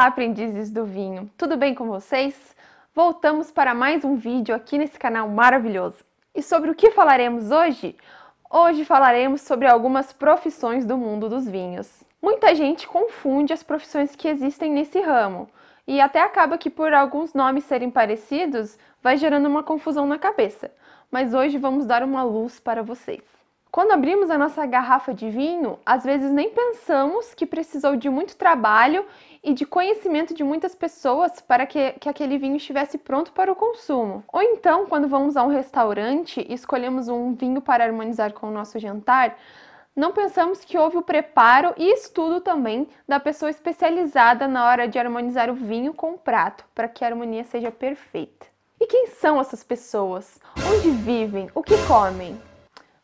Olá, aprendizes do vinho! Tudo bem com vocês? Voltamos para mais um vídeo aqui nesse canal maravilhoso. E sobre o que falaremos hoje? Hoje falaremos sobre algumas profissões do mundo dos vinhos. Muita gente confunde as profissões que existem nesse ramo e até acaba que por alguns nomes serem parecidos, vai gerando uma confusão na cabeça. Mas hoje vamos dar uma luz para vocês. Quando abrimos a nossa garrafa de vinho, às vezes nem pensamos que precisou de muito trabalho e de conhecimento de muitas pessoas para que, que aquele vinho estivesse pronto para o consumo. Ou então, quando vamos a um restaurante e escolhemos um vinho para harmonizar com o nosso jantar, não pensamos que houve o preparo e estudo também da pessoa especializada na hora de harmonizar o vinho com o prato, para que a harmonia seja perfeita. E quem são essas pessoas? Onde vivem? O que comem?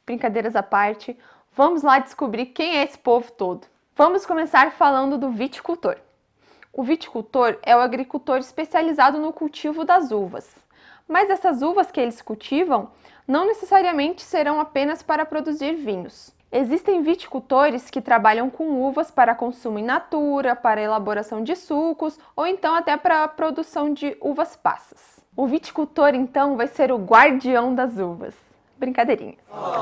brincadeiras à parte, vamos lá descobrir quem é esse povo todo. Vamos começar falando do viticultor. O viticultor é o agricultor especializado no cultivo das uvas. Mas essas uvas que eles cultivam não necessariamente serão apenas para produzir vinhos. Existem viticultores que trabalham com uvas para consumo in natura, para elaboração de sucos ou então até para a produção de uvas passas. O viticultor então vai ser o guardião das uvas brincadeirinha.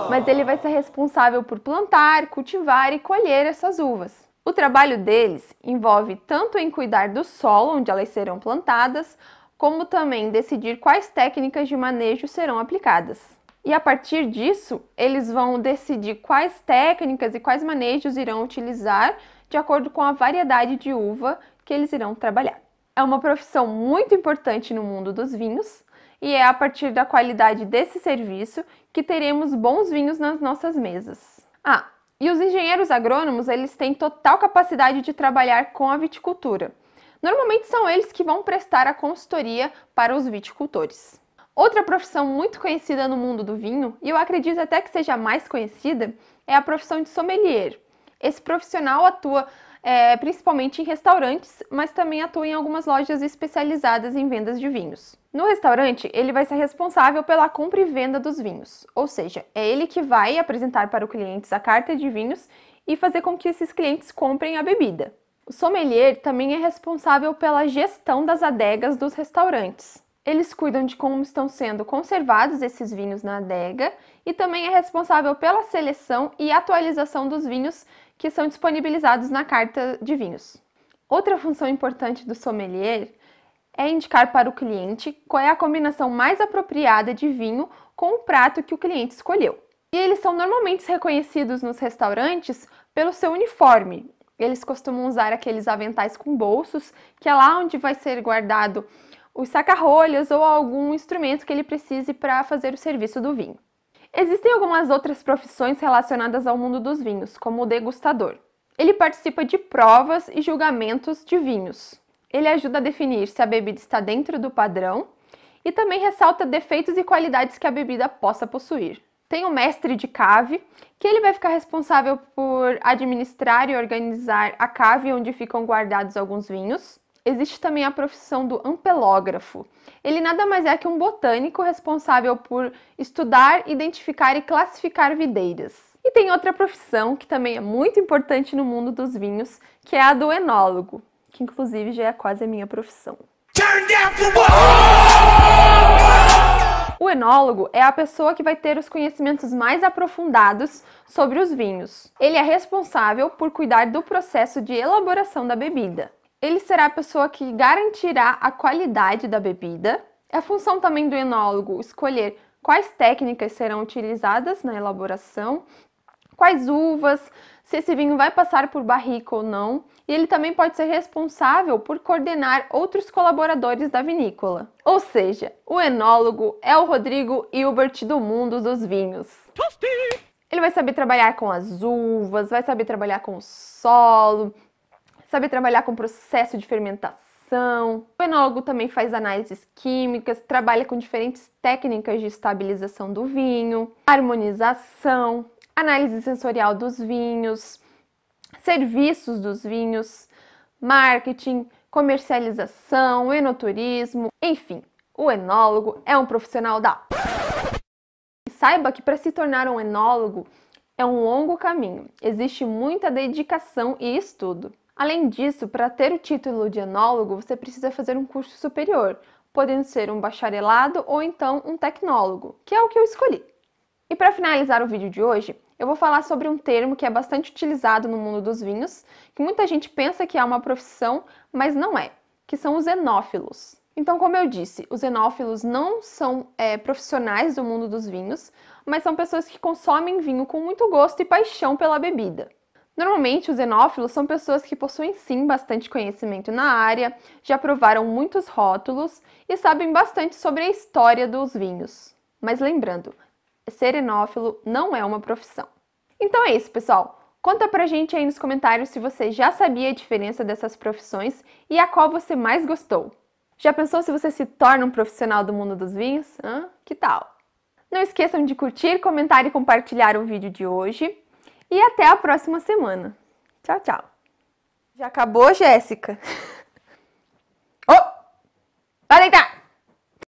Mas ele vai ser responsável por plantar, cultivar e colher essas uvas. O trabalho deles envolve tanto em cuidar do solo onde elas serão plantadas, como também decidir quais técnicas de manejo serão aplicadas. E a partir disso, eles vão decidir quais técnicas e quais manejos irão utilizar de acordo com a variedade de uva que eles irão trabalhar. É uma profissão muito importante no mundo dos vinhos, e é a partir da qualidade desse serviço que teremos bons vinhos nas nossas mesas. Ah, e os engenheiros agrônomos, eles têm total capacidade de trabalhar com a viticultura. Normalmente são eles que vão prestar a consultoria para os viticultores. Outra profissão muito conhecida no mundo do vinho, e eu acredito até que seja mais conhecida, é a profissão de sommelier. Esse profissional atua é, principalmente em restaurantes, mas também atua em algumas lojas especializadas em vendas de vinhos. No restaurante, ele vai ser responsável pela compra e venda dos vinhos, ou seja, é ele que vai apresentar para os clientes a carta de vinhos e fazer com que esses clientes comprem a bebida. O sommelier também é responsável pela gestão das adegas dos restaurantes. Eles cuidam de como estão sendo conservados esses vinhos na adega e também é responsável pela seleção e atualização dos vinhos que são disponibilizados na carta de vinhos. Outra função importante do sommelier é indicar para o cliente qual é a combinação mais apropriada de vinho com o prato que o cliente escolheu. E eles são normalmente reconhecidos nos restaurantes pelo seu uniforme. Eles costumam usar aqueles aventais com bolsos, que é lá onde vai ser guardado os sacarrolhas ou algum instrumento que ele precise para fazer o serviço do vinho. Existem algumas outras profissões relacionadas ao mundo dos vinhos, como o degustador. Ele participa de provas e julgamentos de vinhos. Ele ajuda a definir se a bebida está dentro do padrão e também ressalta defeitos e qualidades que a bebida possa possuir. Tem o mestre de cave, que ele vai ficar responsável por administrar e organizar a cave onde ficam guardados alguns vinhos existe também a profissão do ampelógrafo. Ele nada mais é que um botânico responsável por estudar, identificar e classificar videiras. E tem outra profissão que também é muito importante no mundo dos vinhos, que é a do enólogo, que inclusive já é quase a minha profissão. O enólogo é a pessoa que vai ter os conhecimentos mais aprofundados sobre os vinhos. Ele é responsável por cuidar do processo de elaboração da bebida. Ele será a pessoa que garantirá a qualidade da bebida. É a função também do enólogo escolher quais técnicas serão utilizadas na elaboração, quais uvas, se esse vinho vai passar por barrica ou não, e ele também pode ser responsável por coordenar outros colaboradores da vinícola. Ou seja, o enólogo é o Rodrigo Hilbert do mundo dos vinhos. Ele vai saber trabalhar com as uvas, vai saber trabalhar com o solo, saber trabalhar com processo de fermentação. O enólogo também faz análises químicas, trabalha com diferentes técnicas de estabilização do vinho, harmonização, análise sensorial dos vinhos, serviços dos vinhos, marketing, comercialização, enoturismo, enfim, o enólogo é um profissional da. E saiba que para se tornar um enólogo é um longo caminho, existe muita dedicação e estudo. Além disso, para ter o título de enólogo, você precisa fazer um curso superior, podendo ser um bacharelado ou então um tecnólogo, que é o que eu escolhi. E para finalizar o vídeo de hoje, eu vou falar sobre um termo que é bastante utilizado no mundo dos vinhos, que muita gente pensa que é uma profissão, mas não é, que são os enófilos. Então, como eu disse, os enófilos não são é, profissionais do mundo dos vinhos, mas são pessoas que consomem vinho com muito gosto e paixão pela bebida. Normalmente, os enófilos são pessoas que possuem sim bastante conhecimento na área, já provaram muitos rótulos e sabem bastante sobre a história dos vinhos. Mas lembrando, ser enófilo não é uma profissão. Então é isso, pessoal. Conta pra gente aí nos comentários se você já sabia a diferença dessas profissões e a qual você mais gostou. Já pensou se você se torna um profissional do mundo dos vinhos? Hã? Que tal? Não esqueçam de curtir, comentar e compartilhar o vídeo de hoje. E até a próxima semana. Tchau, tchau. Já acabou, Jéssica? oh! Vai deitar!